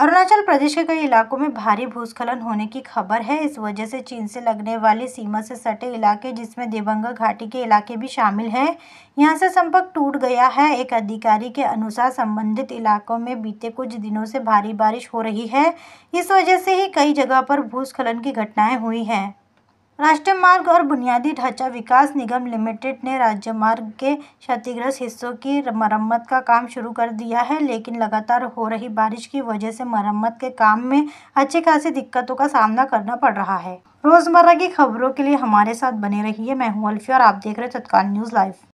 अरुणाचल प्रदेश के कई इलाकों में भारी भूस्खलन होने की खबर है इस वजह से चीन से लगने वाली सीमा से सटे इलाके जिसमें देवंगा घाटी के इलाके भी शामिल हैं यहां से संपर्क टूट गया है एक अधिकारी के अनुसार संबंधित इलाकों में बीते कुछ दिनों से भारी बारिश हो रही है इस वजह से ही कई जगह पर भूस्खलन की घटनाएं हुई हैं राष्ट्रीय मार्ग और बुनियादी ढांचा विकास निगम लिमिटेड ने राज्य मार्ग के क्षतिग्रस्त हिस्सों की मरम्मत का काम शुरू कर दिया है लेकिन लगातार हो रही बारिश की वजह से मरम्मत के काम में अच्छी खासी दिक्कतों का सामना करना पड़ रहा है रोजमर्रा की खबरों के लिए हमारे साथ बने रहिए मैं हूँ अल्फी और आप देख रहे तत्काल न्यूज़ लाइव